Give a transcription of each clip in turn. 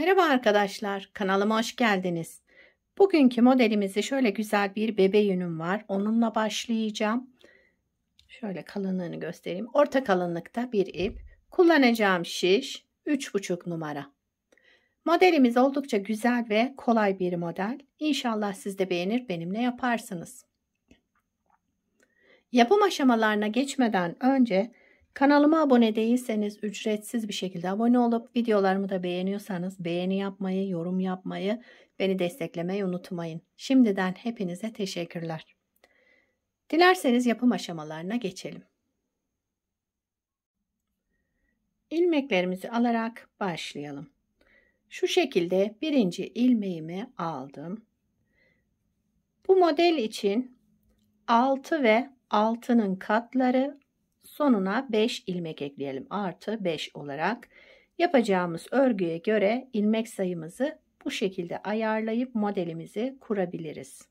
Merhaba arkadaşlar, kanalıma hoş geldiniz. Bugünkü modelimizde şöyle güzel bir bebe yünüm var. Onunla başlayacağım. Şöyle kalınlığını göstereyim. Orta kalınlıkta bir ip. Kullanacağım şiş 3,5 numara. Modelimiz oldukça güzel ve kolay bir model. İnşallah siz de beğenir benimle yaparsınız. Yapım aşamalarına geçmeden önce Kanalıma abone değilseniz ücretsiz bir şekilde abone olup videolarımı da beğeniyorsanız beğeni yapmayı, yorum yapmayı, beni desteklemeyi unutmayın. Şimdiden hepinize teşekkürler. Dilerseniz yapım aşamalarına geçelim. İlmeklerimizi alarak başlayalım. Şu şekilde birinci ilmeğimi aldım. Bu model için 6 ve 6'nın katları Sonuna 5 ilmek ekleyelim. Artı 5 olarak yapacağımız örgüye göre ilmek sayımızı bu şekilde ayarlayıp modelimizi kurabiliriz.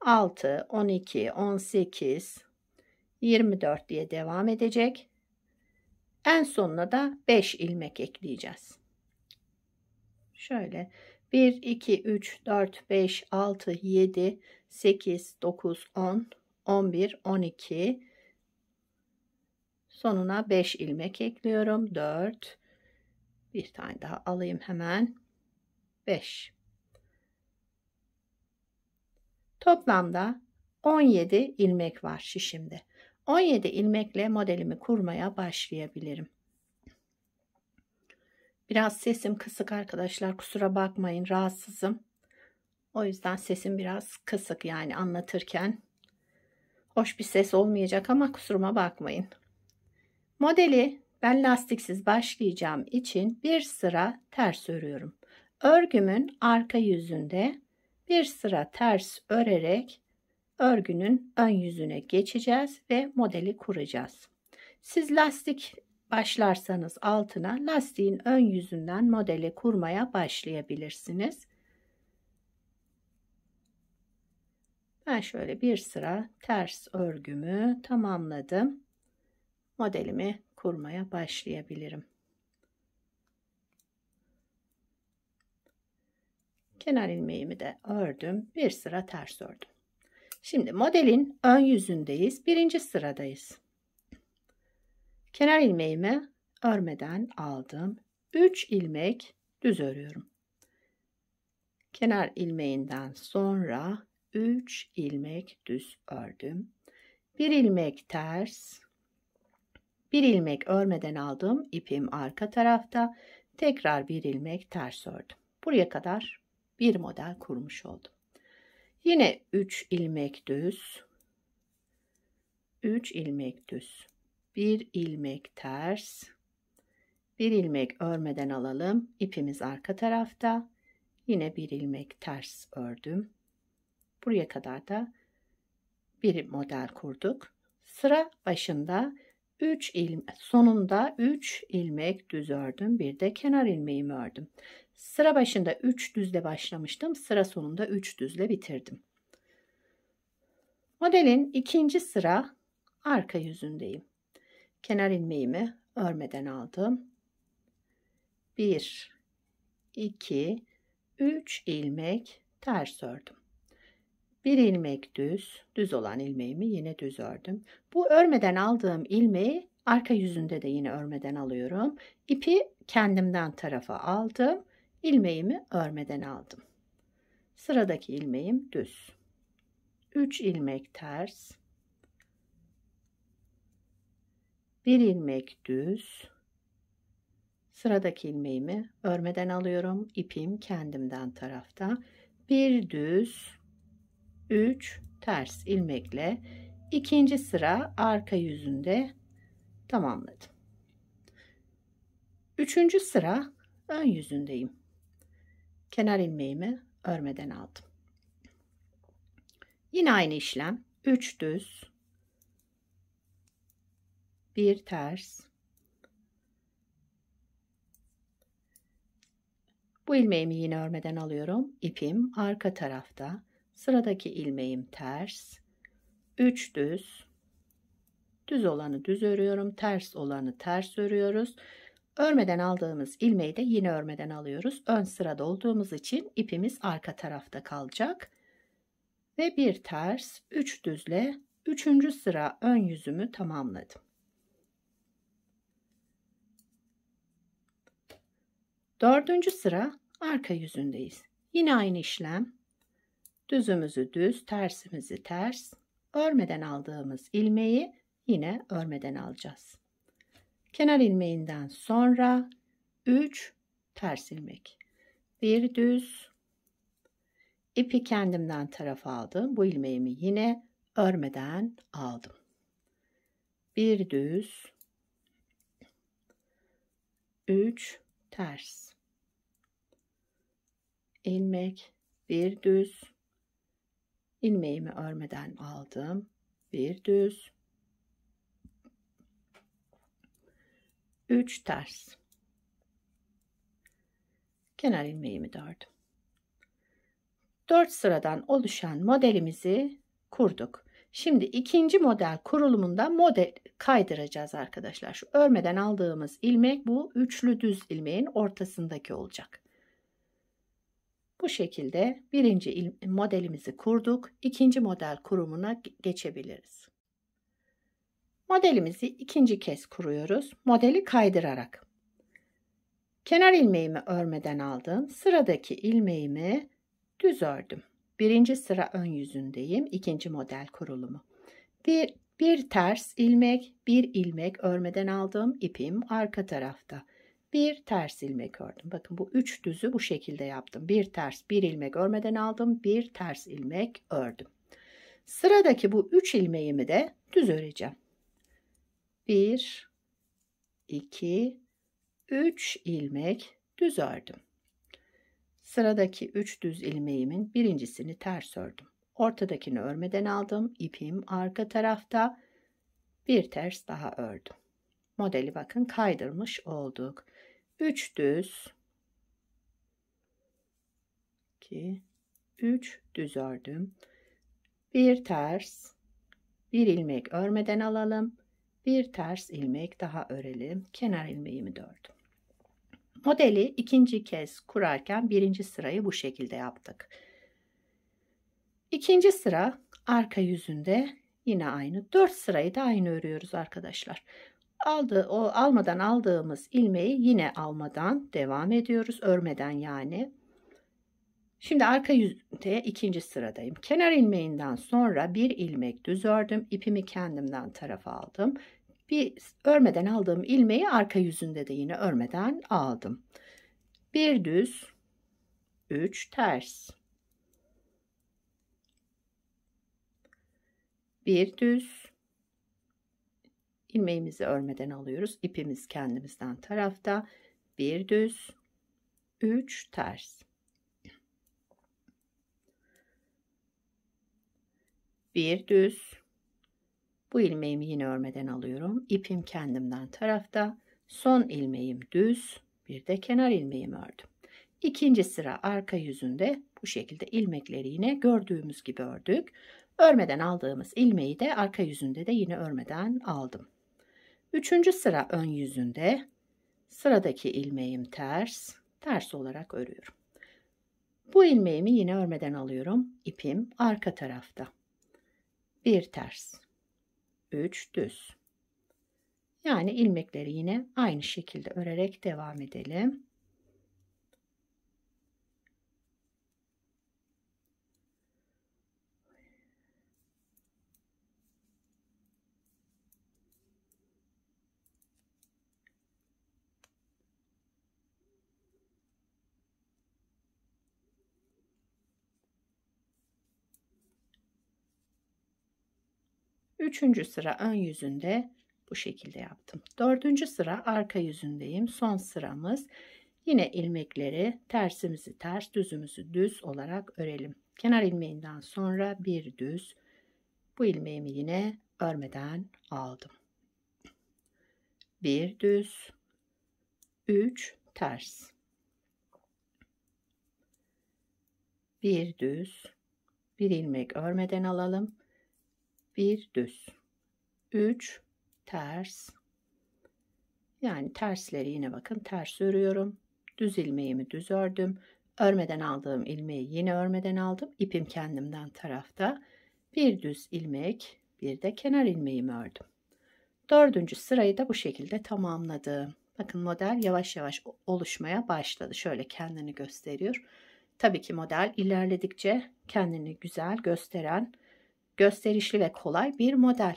6, 12, 18, 24 diye devam edecek. En sonuna da 5 ilmek ekleyeceğiz. Şöyle 1, 2, 3, 4, 5, 6, 7, 8, 9, 10, 11, 12, Sonuna 5 ilmek ekliyorum. 4 bir tane daha alayım hemen. 5 Toplamda 17 ilmek var şişimde. 17 ilmekle modelimi kurmaya başlayabilirim. Biraz sesim kısık arkadaşlar. Kusura bakmayın rahatsızım. O yüzden sesim biraz kısık yani anlatırken. Hoş bir ses olmayacak ama kusuruma bakmayın. Modeli ben lastiksiz başlayacağım için bir sıra ters örüyorum. Örgümün arka yüzünde bir sıra ters örerek örgünün ön yüzüne geçeceğiz ve modeli kuracağız. Siz lastik başlarsanız altına lastiğin ön yüzünden modeli kurmaya başlayabilirsiniz. Ben şöyle bir sıra ters örgümü tamamladım modelimi kurmaya başlayabilirim. Kenar ilmeğimi de ördüm. Bir sıra ters ördüm. Şimdi modelin ön yüzündeyiz. Birinci sıradayız. Kenar ilmeğimi örmeden aldım. 3 ilmek düz örüyorum. Kenar ilmeğinden sonra 3 ilmek düz ördüm. 1 ilmek ters, bir ilmek örmeden aldım. ipim arka tarafta. Tekrar bir ilmek ters ördüm. Buraya kadar bir model kurmuş oldum. Yine 3 ilmek düz. 3 ilmek düz. 1 ilmek ters. 1 ilmek örmeden alalım. İpimiz arka tarafta. Yine 1 ilmek ters ördüm. Buraya kadar da bir model kurduk. Sıra başında 3 ilmek sonunda 3 ilmek düz ördüm. Bir de kenar ilmeğimi ördüm. Sıra başında 3 düzle başlamıştım. Sıra sonunda 3 düzle bitirdim. Modelin ikinci sıra arka yüzündeyim. Kenar ilmeğimi örmeden aldım. 1 2 3 ilmek ters ördüm. Bir ilmek düz, düz olan ilmeğimi yine düz ördüm. Bu örmeden aldığım ilmeği arka yüzünde de yine örmeden alıyorum. İpi kendimden tarafa aldım. İlmeğimi örmeden aldım. Sıradaki ilmeğim düz. 3 ilmek ters. 1 ilmek düz. Sıradaki ilmeğimi örmeden alıyorum. İpim kendimden tarafta. Bir düz, 3 ters ilmekle ikinci sıra arka yüzünde tamamladım. Üçüncü sıra ön yüzündeyim. Kenar ilmeğimi örmeden aldım. Yine aynı işlem. 3 düz. 1 ters. Bu ilmeğimi yine örmeden alıyorum. İpim arka tarafta. Sıradaki ilmeğim ters. 3 düz. Düz olanı düz örüyorum. Ters olanı ters örüyoruz. Örmeden aldığımız ilmeği de yine örmeden alıyoruz. Ön sırada olduğumuz için ipimiz arka tarafta kalacak. Ve bir ters, 3 düzle 3. sıra ön yüzümü tamamladım. Dördüncü sıra arka yüzündeyiz. Yine aynı işlem. Düzümüzü düz, tersimizi ters. Örmeden aldığımız ilmeği yine örmeden alacağız. Kenar ilmeğinden sonra 3 ters ilmek. 1 düz. İpi kendimden tarafa aldım. Bu ilmeğimi yine örmeden aldım. 1 düz. 3 ters. ilmek, 1 düz ilmeğimi örmeden aldım. Bir düz. Üç ters. Kenar ilmeğimi de ördüm. 4 sıradan oluşan modelimizi kurduk. Şimdi ikinci model kurulumunda model kaydıracağız arkadaşlar. Şu örmeden aldığımız ilmek bu üçlü düz ilmeğin ortasındaki olacak. Bu şekilde birinci modelimizi kurduk. İkinci model kurumuna geçebiliriz. Modelimizi ikinci kez kuruyoruz. Modeli kaydırarak. Kenar ilmeğimi örmeden aldım. Sıradaki ilmeğimi düz ördüm. Birinci sıra ön yüzündeyim. İkinci model kurulumu. Bir, bir ters ilmek, bir ilmek örmeden aldığım ipim arka tarafta bir ters ilmek ördüm. Bakın bu üç düzü bu şekilde yaptım. Bir ters bir ilmek örmeden aldım. Bir ters ilmek ördüm. Sıradaki bu üç ilmeğimi de düz öreceğim. Bir, iki, üç ilmek düz ördüm. Sıradaki üç düz ilmeğimin birincisini ters ördüm. Ortadakini örmeden aldım. İpim arka tarafta. Bir ters daha ördüm. Modeli bakın kaydırmış olduk. 3 düz 2 3 düz ördüm. 1 ters 1 ilmek örmeden alalım. 1 ters ilmek daha örelim. Kenar ilmeğimi dördüm. Modeli ikinci kez kurarken birinci sırayı bu şekilde yaptık. İkinci sıra arka yüzünde yine aynı. 4 sırayı da aynı örüyoruz arkadaşlar aldı, o almadan aldığımız ilmeği yine almadan devam ediyoruz. Örmeden yani. Şimdi arka yüzde ikinci sıradayım. Kenar ilmeğinden sonra bir ilmek düz ördüm. İpimi kendimden tarafa aldım. Bir örmeden aldığım ilmeği arka yüzünde de yine örmeden aldım. Bir düz, üç ters. Bir düz, ilmeğimizi örmeden alıyoruz. ipimiz kendimizden tarafta. Bir düz, üç ters. Bir düz. Bu ilmeğimi yine örmeden alıyorum. ipim kendimden tarafta. Son ilmeğim düz. Bir de kenar ilmeğimi ördüm. İkinci sıra arka yüzünde bu şekilde ilmekleri yine gördüğümüz gibi ördük. Örmeden aldığımız ilmeği de arka yüzünde de yine örmeden aldım. Üçüncü sıra ön yüzünde sıradaki ilmeğim ters, ters olarak örüyorum. Bu ilmeğimi yine örmeden alıyorum. İpim arka tarafta. Bir ters. üç düz. Yani ilmekleri yine aynı şekilde örerek devam edelim. Üçüncü sıra ön yüzünde bu şekilde yaptım. Dördüncü sıra arka yüzündeyim. Son sıramız. Yine ilmekleri tersimizi ters, düzümüzü düz olarak örelim. Kenar ilmeğinden sonra bir düz. Bu ilmeğimi yine örmeden aldım. Bir düz, üç ters. Bir düz, bir ilmek örmeden alalım bir düz. 3 ters. Yani tersleri yine bakın ters örüyorum. Düz ilmeğimi düz ördüm. Örmeden aldığım ilmeği yine örmeden aldım. ipim kendimden tarafta. Bir düz ilmek, bir de kenar ilmeğimi ördüm. Dördüncü sırayı da bu şekilde tamamladım. Bakın model yavaş yavaş oluşmaya başladı. Şöyle kendini gösteriyor. Tabii ki model ilerledikçe kendini güzel gösteren gösterişli ve kolay bir model.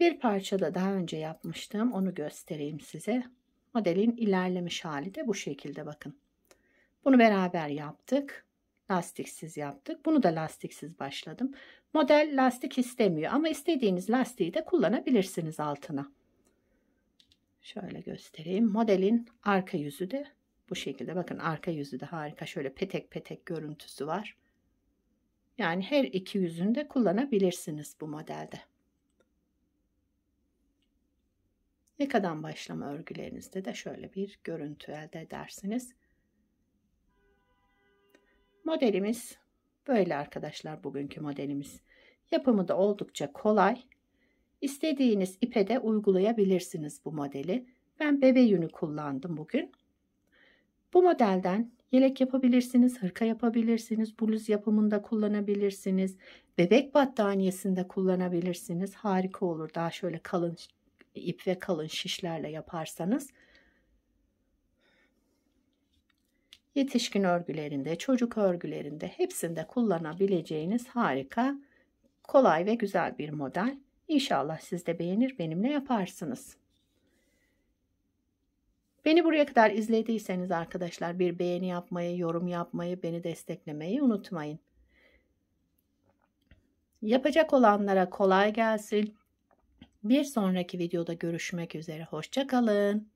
Bir parçada daha önce yapmıştım. Onu göstereyim size. Modelin ilerlemiş hali de bu şekilde bakın. Bunu beraber yaptık. Lastiksiz yaptık. Bunu da lastiksiz başladım. Model lastik istemiyor ama istediğiniz lastiği de kullanabilirsiniz altına. Şöyle göstereyim. Modelin arka yüzü de bu şekilde. Bakın arka yüzü de harika. Şöyle petek petek görüntüsü var. Yani her iki yüzünü de kullanabilirsiniz bu modelde. Yakadan başlama örgülerinizde de şöyle bir görüntü elde edersiniz. Modelimiz böyle arkadaşlar bugünkü modelimiz. Yapımı da oldukça kolay. İstediğiniz ipe de uygulayabilirsiniz bu modeli. Ben bebe yünü kullandım bugün. Bu modelden Yelek yapabilirsiniz, hırka yapabilirsiniz, bluz yapımında kullanabilirsiniz. Bebek battaniyesinde kullanabilirsiniz. Harika olur. Daha şöyle kalın ip ve kalın şişlerle yaparsanız. Yetişkin örgülerinde, çocuk örgülerinde hepsinde kullanabileceğiniz harika, kolay ve güzel bir model. İnşallah siz de beğenir benimle yaparsınız. Beni buraya kadar izlediyseniz arkadaşlar bir beğeni yapmayı, yorum yapmayı, beni desteklemeyi unutmayın. Yapacak olanlara kolay gelsin. Bir sonraki videoda görüşmek üzere. Hoşçakalın.